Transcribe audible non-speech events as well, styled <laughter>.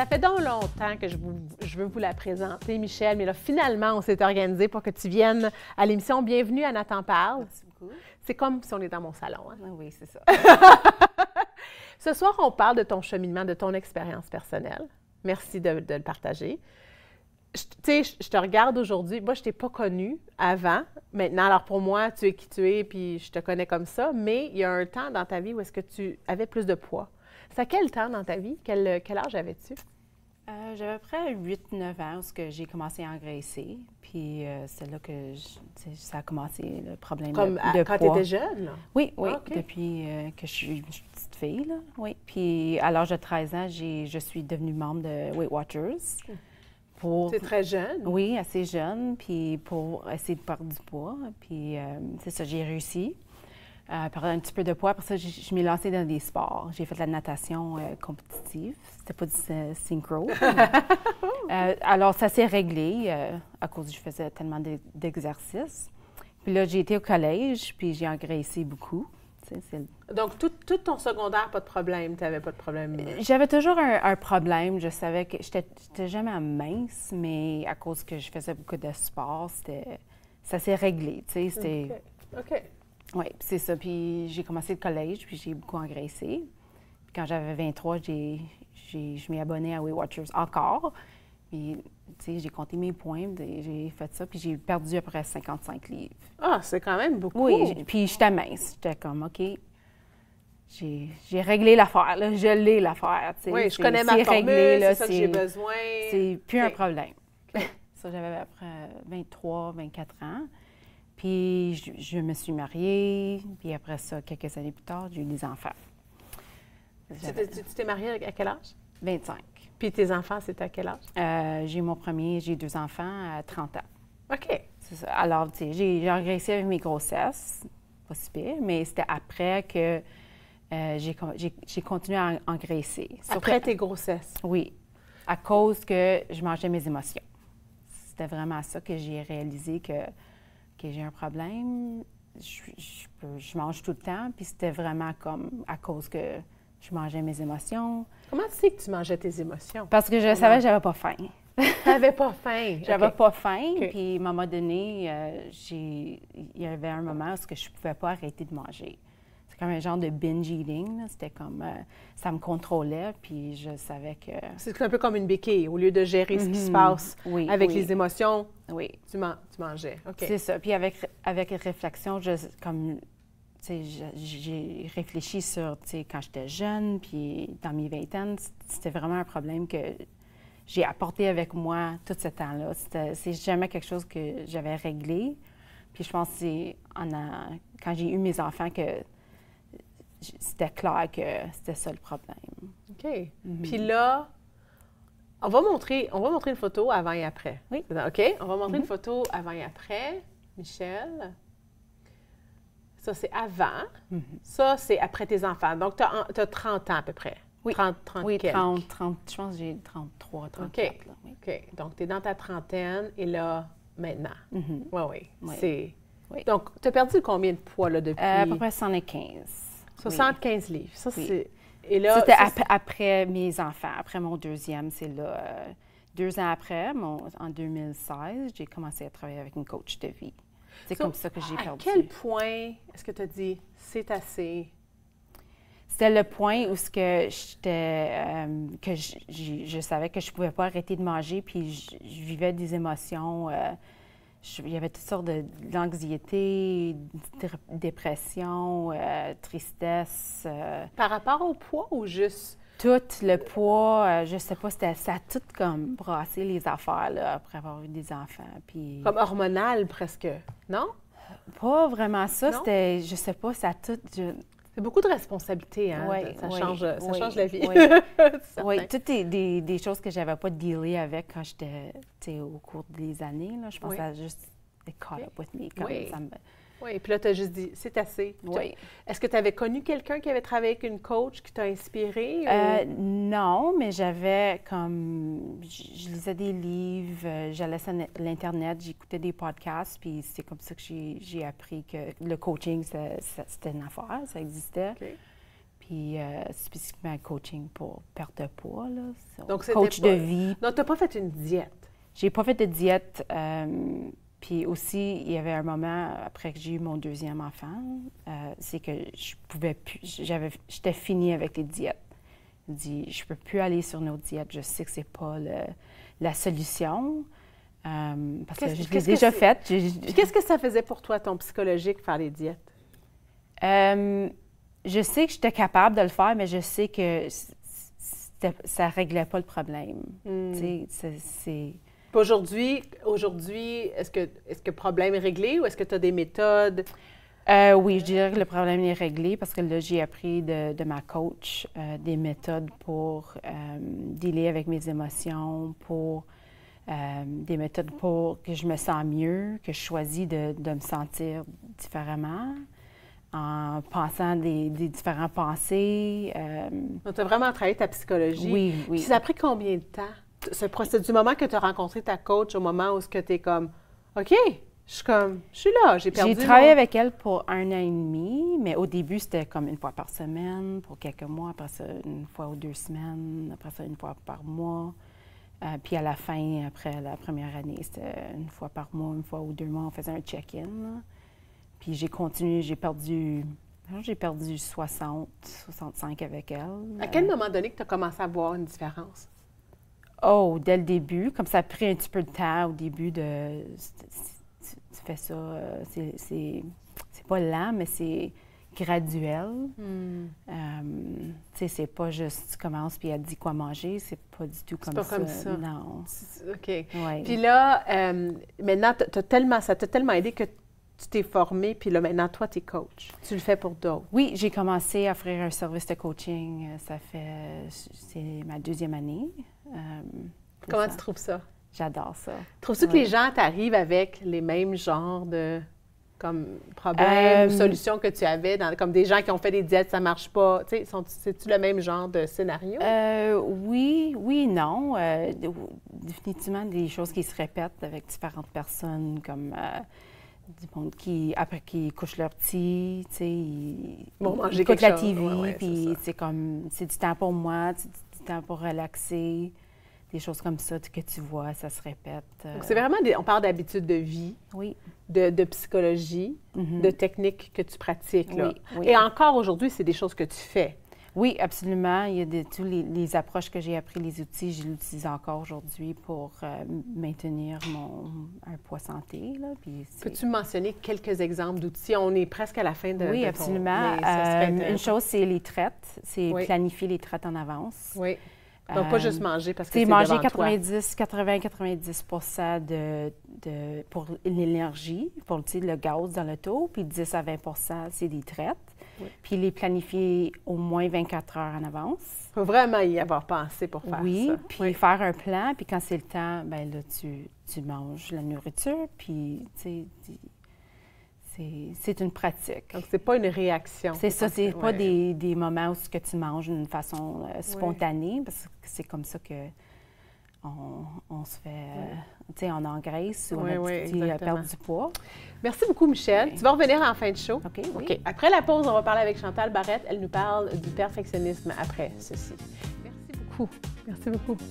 Ça fait donc longtemps que je, veux vous la présenter, Michel, mais là, finalement, on s'est organisé pour que tu viennes à l'émission. Bienvenue à Nathan Parle. Merci beaucoup. C'est comme si on est dans mon salon. Hein. Oui, c'est ça. <laughs> Ce soir, on parle de ton cheminement, de ton expérience personnelle. Merci de, le partager. Tu sais, je, te regarde aujourd'hui. Moi, je t'ai pas connue avant. Maintenant, alors pour moi, tu es qui tu es, puis je te connais comme ça. Mais il y a un temps dans ta vie où est-ce que tu avais plus de poids. C'est à quel temps dans ta vie? quel âge avais-tu? Euh, j'avais à peu près 8-9 ans lorsque j'ai commencé à engraisser. Puis euh, c'est là que ça a commencé le problème de, quand tu étais jeune? Là? Oui, oui. Ah, depuis euh, que je suis petite fille, là, oui. Puis à l'âge de 13 ans, je suis devenue membre de Weight Watchers. Pour... C'est très jeune? Oui, assez jeune. Puis pour essayer de perdre du poids. Puis c'est ça, j'ai réussi. Euh, un petit peu de poids. Après ça, je, m'ai lancée dans des sports. J'ai fait de la natation euh, compétitive. C'était pas du synchro. <laughs> Euh, alors, ça s'est réglé à cause que je faisais tellement d'exercices. Puis là, j'ai été au collège, puis j'ai engraissé beaucoup. Donc, tout, tout, ton secondaire, pas de problème? Tu n'avais pas de problème? J'avais toujours un, problème. Je savais que n'étais jamais mince, mais à cause que je faisais beaucoup de sport, ça s'est réglé. C'était. OK. Oui, c'est ça. Puis j'ai commencé le collège, puis j'ai beaucoup engraissé. Puis quand j'avais 23, j'ai, je m'ai abonné à Weight Watchers encore. Puis, tu sais, j'ai compté mes points, j'ai fait ça, puis j'ai perdu à peu près 55 livres. Ah, c'est quand même beaucoup. Oui, puis j'étais mince. J'étais comme, OK, j'ai réglé l'affaire, là. Je l'ai, l'affaire, Oui, je connais ma formule, c'est ça que j'ai besoin. C'est plus un problème. ça, j'avais après 23, 24 ans. Puis je, me suis mariée, puis après ça, quelques années plus tard, j'ai eu des enfants. Tu t'es mariée à quel âge? 25. Puis tes enfants, c'était à quel âge? Euh, j'ai mon premier, j'ai deux enfants à 30 ans. OK. Alors, tu sais, j'ai engraissé avec mes grossesses, pas si mais c'était après que euh, j'ai continué à engraisser. Après tes grossesses? Oui, à cause que je mangeais mes émotions. C'était vraiment ça que j'ai réalisé que que j'ai un problème, je, mange tout le temps. Puis c'était vraiment comme à cause que je mangeais mes émotions. Comment tu sais que tu mangeais tes émotions? Parce que je savais que j'avais pas faim. J'avais pas faim? <laughs> j'avais pas faim. Puis à un moment donné, euh, il y avait un moment où je ne pouvais pas arrêter de manger comme un genre de binge eating. C'était comme, euh, ça me contrôlait, puis je savais que... C'est un peu comme une béquille. Au lieu de gérer ce qui se mm-hmm. passe avec les émotions, oui. tu, mangeais. C'est ça. Puis avec, avec réflexion, je, comme j'ai réfléchi sur quand j'étais jeune, puis dans mes ans, c'était vraiment un problème que j'ai apporté avec moi tout ce temps-là. C'est jamais quelque chose que j'avais réglé. Puis je pense que c'est quand j'ai eu mes enfants que c'était clair que c'était ça le problème. OK. Mhm. Puis là, on va, montrer, on va montrer une photo avant et après. Oui. OK? On va montrer une mhm. photo avant et après. Michel. Ça, c'est avant. Mhm. Ça, c'est après tes enfants. Donc, tu as, as, 30 ans à peu près. Oui, 30, 30, oui, 30, je pense que j'ai 33, 34. OK. OK. Donc, tu es dans ta trentaine et là, maintenant. Oui, oui. C'est... Donc, tu as perdu combien de poids là, depuis? Euh, à peu près 115. 75 livres. Ça, c'est. Et C'était après mes enfants, après mon deuxième. C'est là, euh, deux ans après, en 2016, j'ai commencé à travailler avec une coach de vie. C'est comme ça que j'ai perdu. À quel point est-ce que tu as dit c'est assez? C'était le point où ce que j'étais, euh, que je, savais que je pouvais pas arrêter de manger, puis je, vivais des émotions. Euh, il y avait toutes sortes d'anxiété, dépression, euh, tristesse. Euh. Par rapport au poids ou juste? Tout le poids, euh, je sais pas, c'était ça a tout comme brassé les affaires après avoir eu des enfants. Puis... Comme hormonal presque, non? Pas vraiment ça. C'était, je sais pas, ça a tout beaucoup de responsabilités, hein? ça, change, ça change la vie. Oui, <laughs> toutes des, des, choses que j'avais pas dealé avec quand j'étais au cours des années. Là. Je pense juste « des caught up with me ». Oui, puis là, tu as juste dit, c'est assez. Oui. Est-ce que tu avais connu quelqu'un qui avait travaillé avec une coach qui t'a inspiré? Euh, non, mais j'avais comme. Je lisais des livres, euh, j'allais sur l'Internet, j'écoutais des podcasts, puis c'est comme ça que j'ai appris que le coaching, c'était une affaire, ça existait. OK. Puis euh, spécifiquement coaching pour perte de poids, là. Donc, coach de vie. Donc, tu n'as pas fait une diète? J'ai pas fait de diète. Euh, puis aussi, il y avait un moment après que j'ai eu mon deuxième enfant, euh, c'est que je pouvais plus, j'avais, j'étais finie avec les diètes. Je dis, je peux plus aller sur nos diètes. Je sais que c'est pas la solution. Euh, parce que je l'ai déjà faite. Qu'est-ce que ça faisait pour toi, ton psychologique, faire les diètes? Euh, je sais que j'étais capable de le faire, mais je sais que ça réglait pas le problème. Hmm. Tu sais, c'est Aujourd'hui, aujourd'hui, est-ce que est que le problème est réglé ou est-ce que tu as des méthodes? Euh, oui, je dirais que le problème est réglé parce que là, j'ai appris de, ma coach euh, des méthodes pour euh, dealer avec mes émotions, pour euh, des méthodes pour que je me sens mieux, que je choisis de, me sentir différemment en pensant des, différents pensées. Donc, tu as vraiment travaillé ta psychologie. Oui, oui. Ça a pris combien de temps? ce du moment que tu as rencontré ta coach au moment où tu es comme OK, je suis comme je suis là, j'ai perdu J'ai travaillé avec elle pour un an et demi, mais au début c'était comme une fois par semaine pour quelques mois, après ça une fois ou deux semaines, après ça une fois par mois. Euh, puis à la fin, après la première année, c'était une fois par mois, une fois ou deux mois, on faisait un check-in. Puis j'ai continué, j'ai perdu j'ai perdu 60, 65 avec elle. À quel euh, moment donné que tu as commencé à voir une différence? Oh, dès le début, comme ça a pris un petit peu de temps au début de. Tu, fais ça, euh, c'est pas lent, mais c'est graduel. Hmm. Euh, tu sais, c'est pas juste tu commences puis elle te dit quoi manger, c'est pas du tout comme, ça. C'est pas comme ça. Non. OK. Puis là, euh, maintenant, ça t'a tellement aidé que tu t'es formé, puis là, maintenant, toi, tu es coach. Tu le fais pour d'autres. Oui, j'ai commencé à offrir un service de coaching. Ça fait, c'est ma deuxième année. Euh, Comment tu trouves ça? J'adore ça. Trouves-tu que les gens t'arrivent avec les mêmes genres de comme problèmes euh, solutions que tu avais, comme des gens qui ont fait des diètes, ça marche pas. C'est-tu le même genre de scénario? Euh, oui, oui, non. définitivement des choses qui se répètent avec différentes personnes, comme du monde qui, après, qui couchent leur petit, tu sais, ils, écoutent la TV, puis c'est comme, c'est du temps pour moi, c'est du temps pour relaxer des choses comme ça que tu vois, ça se répète. Euh. Donc, c'est vraiment, on parle d'habitude de vie, oui. de, psychologie, mm-hmm. de techniques que tu pratiques. Là. Et encore aujourd'hui, c'est des choses que tu fais. Oui, absolument. Il y a de, tous les, approches que j'ai appris, les outils, je l'utilise encore aujourd'hui pour euh, maintenir mon un poids santé. Peux-tu mentionner quelques exemples d'outils? On est presque à la fin de Oui, absolument. Euh, une chose, c'est les traites. C'est planifier les traites en avance. Oui. Donc, pas juste euh, manger parce que c'est manger 90, 80, 90 de, de, pour l'énergie, pour le gaz dans le taux puis 10 à 20 c'est des traites. Puis les planifier au moins 24 heures en avance. Faut vraiment y avoir pensé pour faire oui, ça. Puis oui, puis faire un plan, puis quand c'est le temps, ben là, tu, tu manges la nourriture, puis tu c'est une pratique. Donc, c'est pas une réaction. C'est ça, c'est pas des, moments où ce que tu manges d'une façon euh, spontanée, parce que c'est comme ça que on, se fait, euh, tu sais, on engraisse ou on a euh, du poids. Merci beaucoup, Michel. Tu vas revenir en fin de show. OK, Après la pause, on va parler avec Chantal Barrette. Elle nous parle du perfectionnisme après ceci. Merci beaucoup. Merci beaucoup.